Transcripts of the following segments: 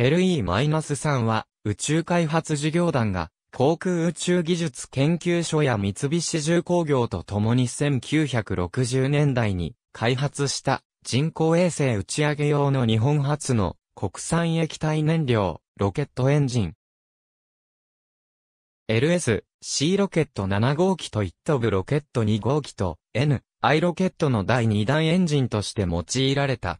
LE-3 は、宇宙開発事業団が、航空宇宙技術研究所や三菱重工業と共に1960年代に開発した人工衛星打ち上げ用の日本初の国産液体燃料ロケットエンジン。LS-C ロケット7号機と1飛ぶロケット2号機と N-I ロケットの第2弾エンジンとして用いられた。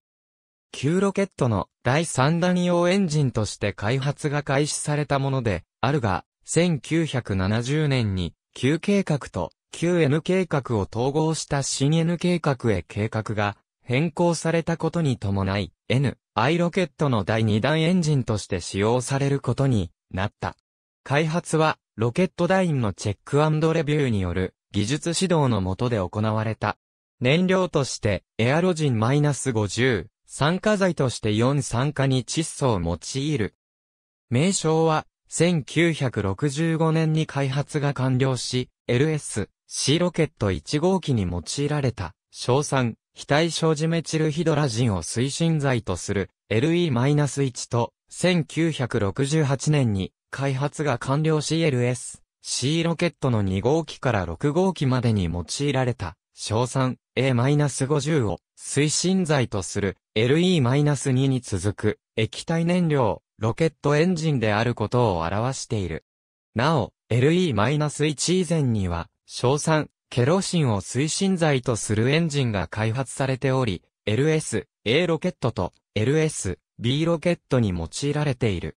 旧ロケットの第3弾用エンジンとして開発が開始されたもので、あるが、1970年に、旧計画と QN 計画を統合した新 N 計画へ計画が変更されたことに伴い、N、I ロケットの第2弾エンジンとして使用されることになった。開発は、ロケットダインのチェックレビューによる技術指導のもとで行われた。燃料として、エアロジン -50、酸化剤として4酸化に窒素を用いる。名称は、1965年に開発が完了し、LS、C ロケット1号機に用いられた、硝酸、非対硝ジメチルヒドラジンを推進剤とする LE-1 と、1968年に開発が完了し LS、C ロケットの2号機から6号機までに用いられた小酸 A-50 を推進剤とする LE-2 に続く液体燃料、ロケットエンジンであることを表している。なお、LE-1 以前には、小酸、ケロシンを推進剤とするエンジンが開発されており、LS、A ロケットと LS、B ロケットに用いられている。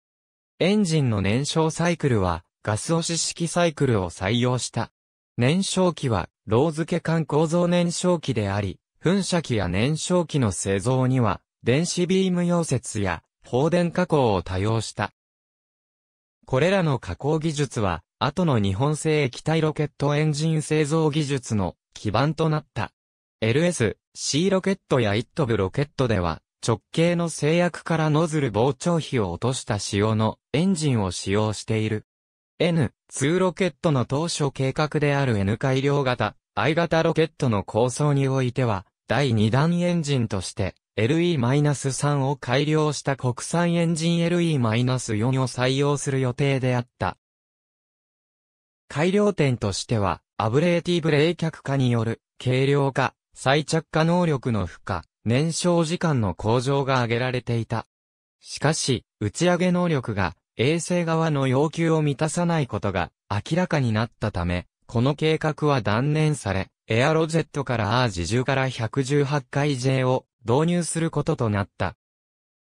エンジンの燃焼サイクルは、ガス押し式サイクルを採用した。燃焼器はロー付け管構造燃焼器であり、噴射機や燃焼器の製造には、電子ビーム溶接や放電加工を多用した。これらの加工技術は、後の日本製液体ロケットエンジン製造技術の基盤となった。LS、C ロケットやイットロケットでは、直径の制約からノズル膨張比を落とした仕様のエンジンを使用している。N、2ロケットの当初計画である N 改良型 I 型ロケットの構想においては、第2弾エンジンとして、LE-3 を改良した国産エンジン LE-4 を採用する予定であった。改良点としては、アブレーティブ冷却化による、軽量化、再着火能力の負荷、燃焼時間の向上が挙げられていた。しかし、打ち上げ能力が、衛星側の要求を満たさないことが明らかになったため、この計画は断念され、エアロジェットから R 自重から118回 J を導入することとなった。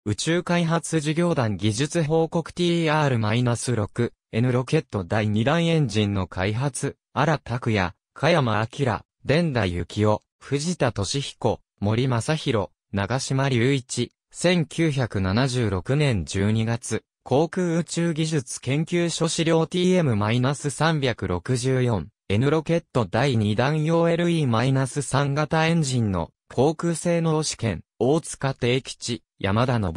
宇宙開発事業団技術報告 TR-6N ロケット第2弾エンジンの開発、荒拓也、加山明、伝田幸雄、藤田敏彦、森正宏、長島隆一、1976年12月、航空宇宙技術研究所資料 TM-364 N ロケット第2弾用 LE-3 型エンジンの航空性能試験、大塚定吉、山田昇。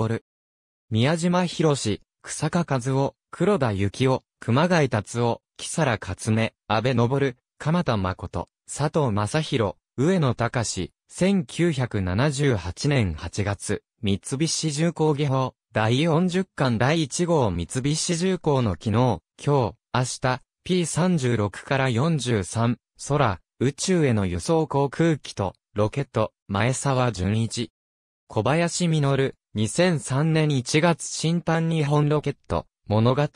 宮島博士、草加和夫、黒田幸夫、熊谷達夫、木更勝目、安倍昇、鎌田誠、佐藤正宏、上野隆、1978年8月、三菱重工技法、第40巻第1号三菱重工の昨日、今日、明日、P36 から43、空、宇宙への輸送航空機と、ロケット、前沢純一。小林実、2003年1月新版日本ロケット、物語、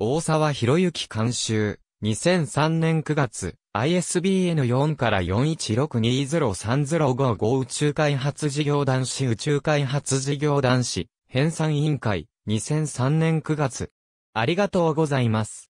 大沢博之監修。2003年9月、ISBN4 から41620305宇宙開発事業男子宇宙開発事業男子、編纂委員会、2003年9月。ありがとうございます。